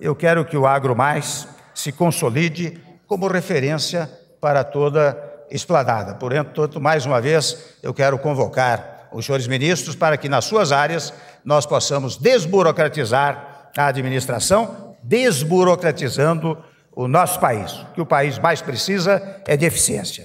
eu quero que o Agro Mais se consolide como referência para toda esplanada. Portanto, mais uma vez, eu quero convocar os senhores ministros para que nas suas áreas nós possamos desburocratizar a administração, desburocratizando o nosso país. O que o país mais precisa é de eficiência.